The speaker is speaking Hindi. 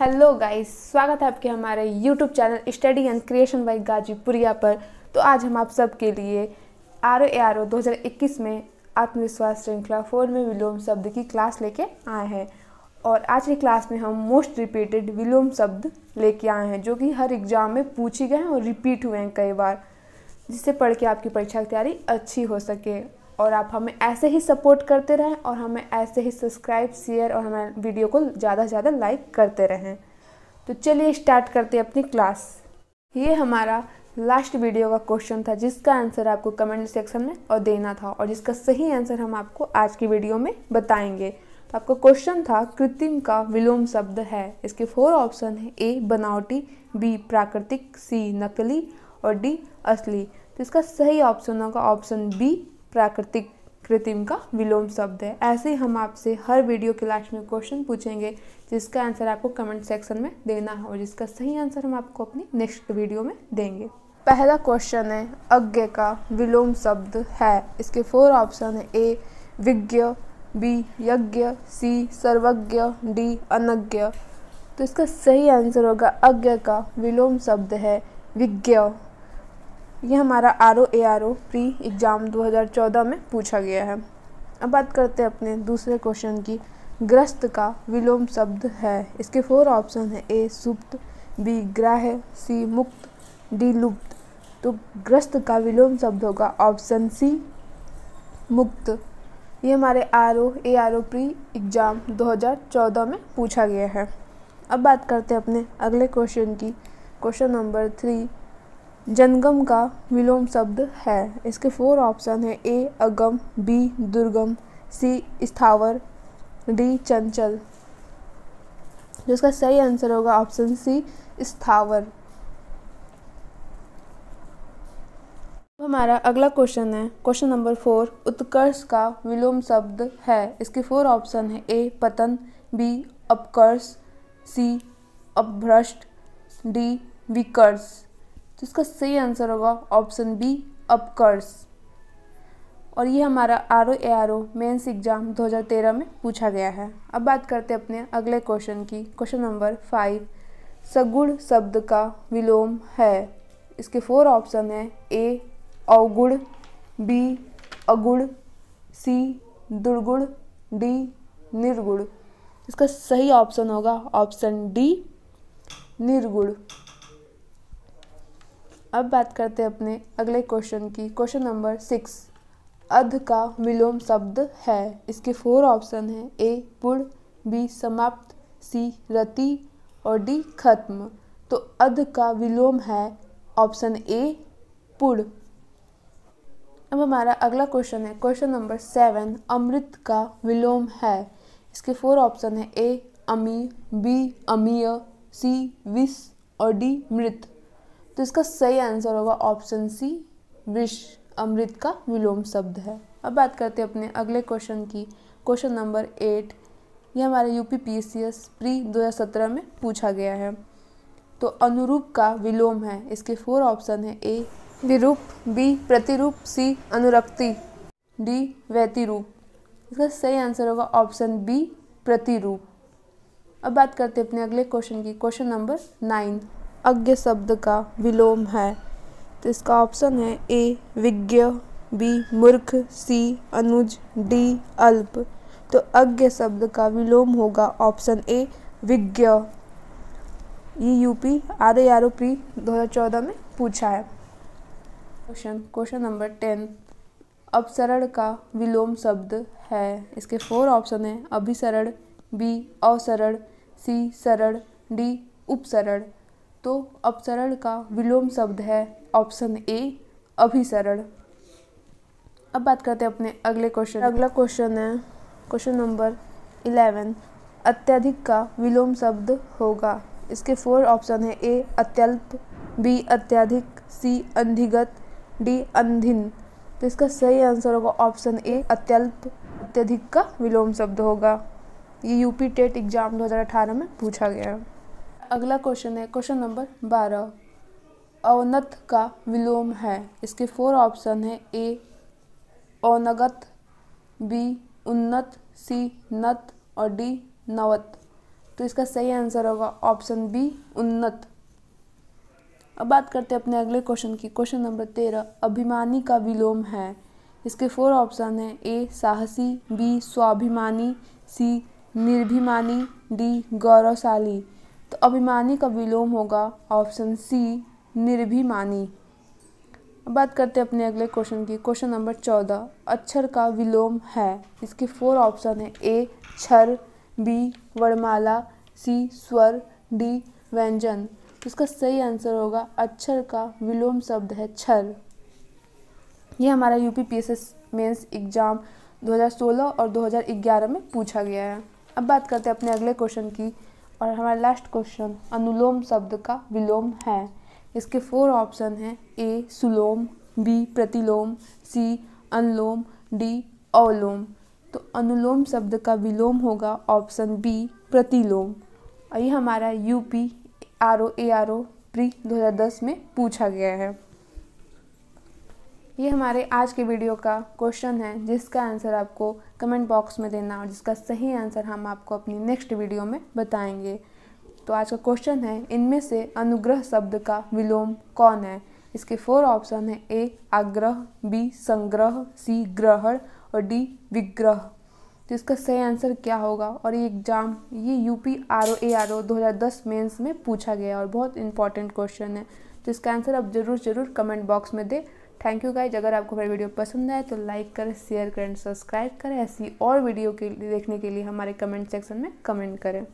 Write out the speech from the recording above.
हेलो गाइस स्वागत है आपके हमारे YouTube channel study and creation by Ghazipuriya पर तो आज हम आप सबके लिए are O A R O दो हज़ार इक्कीस में आत्मविश्वास श्रृंखला फोर में विलोम शब्द की क्लास लेके आए हैं और आज की क्लास में हम मोस्ट रिपीटेड विलोम शब्द लेके आए हैं जो कि हर एग्जाम में पूछे गए हैं और रिपीट हुए हैं कई बार जिससे पढ़ के आपकी परीक्षा की तैयारी अच्छी हो सके और आप हमें ऐसे ही सपोर्ट करते रहें और हमें ऐसे ही सब्सक्राइब शेयर और हमारे वीडियो को ज़्यादा से ज़्यादा लाइक करते रहें तो चलिए स्टार्ट करते हैं अपनी क्लास ये हमारा लास्ट वीडियो का क्वेश्चन था जिसका आंसर आपको कमेंट सेक्शन में और देना था और जिसका सही आंसर हम आपको आज की वीडियो में बताएंगे तो आपका क्वेश्चन था कृत्रिम का विलोम शब्द है इसके फोर ऑप्शन है ए बनावटी बी प्राकृतिक सी नकली और डी असली तो इसका सही ऑप्शन होगा ऑप्शन बी प्राकृतिक कृत्रिम का विलोम शब्द है ऐसे ही हम आपसे हर वीडियो के लास्ट में क्वेश्चन पूछेंगे जिसका आंसर आपको कमेंट सेक्शन में देना है और जिसका सही आंसर हम आपको अपनी नेक्स्ट वीडियो में देंगे पहला क्वेश्चन है अज्ञ का विलोम शब्द है इसके फोर ऑप्शन है ए विज्ञ बी यज्ञ सी सर्वज्ञ डी अनज्ञ तो इसका सही आंसर होगा अज्ञ का विलोम शब्द है विज्ञ ये हमारा R O A R O pre exam 2014 में पूछा गया है अब बात करते हैं अपने दूसरे क्वेश्चन की ग्रस्त का विलोम शब्द है इसके फोर ऑप्शन है ए सुप्त बी ग्राह सी मुक्त डी लुप्त तो ग्रस्त का विलोम शब्द होगा ऑप्शन सी मुक्त ये हमारे R O A R O pre exam 2014 में पूछा गया है अब बात करते हैं अपने अगले क्वेश्चन की क्वेश्चन नंबर थ्री जंगम का विलोम शब्द है इसके फोर ऑप्शन है ए अगम बी दुर्गम सी स्थावर डी चंचल जो इसका सही आंसर होगा ऑप्शन सी स्थावर हमारा अगला क्वेश्चन है क्वेश्चन नंबर फोर उत्कर्ष का विलोम शब्द है इसके फोर ऑप्शन है ए पतन बी अपकर्ष सी अपभ्रष्ट डी विकर्ष तो इसका सही आंसर होगा ऑप्शन बी अपकर्स और ये हमारा R O A R O mains exam 2013 में पूछा गया है अब बात करते हैं अपने अगले क्वेश्चन की क्वेश्चन नंबर फाइव सगुण शब्द का विलोम है इसके फोर ऑप्शन हैं ए अवगुण बी अगुण सी दुर्गुण डी निर्गुण इसका सही ऑप्शन होगा ऑप्शन डी निर्गुण अब बात करते हैं अपने अगले क्वेश्चन की क्वेश्चन नंबर सिक्स अध का विलोम शब्द है इसके फोर ऑप्शन हैं ए पूर्ण बी समाप्त सी रति और डी खत्म तो अध का विलोम है ऑप्शन ए पुड़ अब हमारा अगला क्वेश्चन है क्वेश्चन नंबर सेवन अमृत का विलोम है इसके फोर ऑप्शन है ए अमी बी अमीय सी विष और डी मृत तो इसका सही आंसर होगा ऑप्शन सी विष अमृत का विलोम शब्द है अब बात करते हैं अपने अगले क्वेश्चन की क्वेश्चन नंबर एट ये हमारे U P P C S pre दो हज़ार सत्रह में पूछा गया है तो अनुरूप का विलोम है इसके फोर ऑप्शन है ए विरूप बी प्रतिरूप सी अनुरक्ति डी व्यतिरूप इसका सही आंसर होगा ऑप्शन बी प्रतिरूप अब बात करते हैं अपने अगले क्वेश्चन की क्वेश्चन नंबर नाइन अज्ञ शब्द का विलोम है तो इसका ऑप्शन है ए विज्ञ बी मूर्ख सी अनुज डी अल्प तो अज्ञ शब्द का विलोम होगा ऑप्शन ए विज्ञ ये UP R A R O P दो में पूछा है क्वेश्चन क्वेश्चन नंबर टेन अपसरण का विलोम शब्द है इसके फोर ऑप्शन हैं अभिसरण बी असरण सी सरण डी उपसरण तो अपसरण का विलोम शब्द है ऑप्शन ए अभिसरण अब बात करते हैं अपने अगले क्वेश्चन अगला क्वेश्चन है क्वेश्चन नंबर इलेवन अत्यधिक का विलोम शब्द होगा इसके फोर ऑप्शन है ए अत्यल्प बी अत्यधिक सी अंधिगत डी अंधिन तो इसका सही आंसर होगा ऑप्शन ए अत्यल्प अत्यधिक का विलोम शब्द होगा ये यूपी टेट एग्ज़ाम 2018 में पूछा गया है अगला क्वेश्चन है क्वेश्चन नंबर बारह अवनत का विलोम है इसके फोर ऑप्शन है ए अनगत बी उन्नत सी नत और डी नवत तो इसका सही आंसर होगा ऑप्शन बी उन्नत अब बात करते हैं अपने अगले क्वेश्चन की क्वेश्चन नंबर तेरह अभिमानी का विलोम है इसके फोर ऑप्शन है ए साहसी बी स्वाभिमानी सी निर्भिमानी डी गौरवशाली तो अभिमानी का विलोम होगा ऑप्शन सी निर्भिमानी बात करते हैं अपने अगले क्वेश्चन की क्वेश्चन नंबर चौदह अक्षर का विलोम है इसके फोर ऑप्शन है ए क्षर बी वर्णमाला सी स्वर डी व्यंजन इसका सही आंसर होगा अक्षर का विलोम शब्द है छर ये हमारा UP P S mains exam 2016 और 2011 में पूछा गया है अब बात करते हैं अपने अगले क्वेश्चन की और हमारा लास्ट क्वेश्चन अनुलोम शब्द का विलोम है इसके फोर ऑप्शन हैं ए सुलोम बी प्रतिलोम सी अनुलोम डी अवलोम तो अनुलोम शब्द का विलोम होगा ऑप्शन बी प्रतिलोम और ये हमारा UP R O A R O pre दो हज़ार दस में पूछा गया है ये हमारे आज के वीडियो का क्वेश्चन है जिसका आंसर आपको कमेंट बॉक्स में देना और जिसका सही आंसर हम आपको अपनी नेक्स्ट वीडियो में बताएंगे तो आज का क्वेश्चन है इनमें से अनुग्रह शब्द का विलोम कौन है इसके फोर ऑप्शन है ए आग्रह बी संग्रह सी ग्रहण और डी विग्रह तो इसका सही आंसर क्या होगा और ये एग्जाम ये U P R O A R O दो हज़ार दस मेन्स में पूछा गया और बहुत इंपॉर्टेंट क्वेश्चन है तो इसका आंसर आप ज़रूर ज़रूर कमेंट बॉक्स में दें थैंक यू गाइज अगर आपको मेरा वीडियो पसंद आए तो लाइक करें शेयर करें सब्सक्राइब करें ऐसी और वीडियो के देखने के लिए हमारे कमेंट सेक्शन में कमेंट करें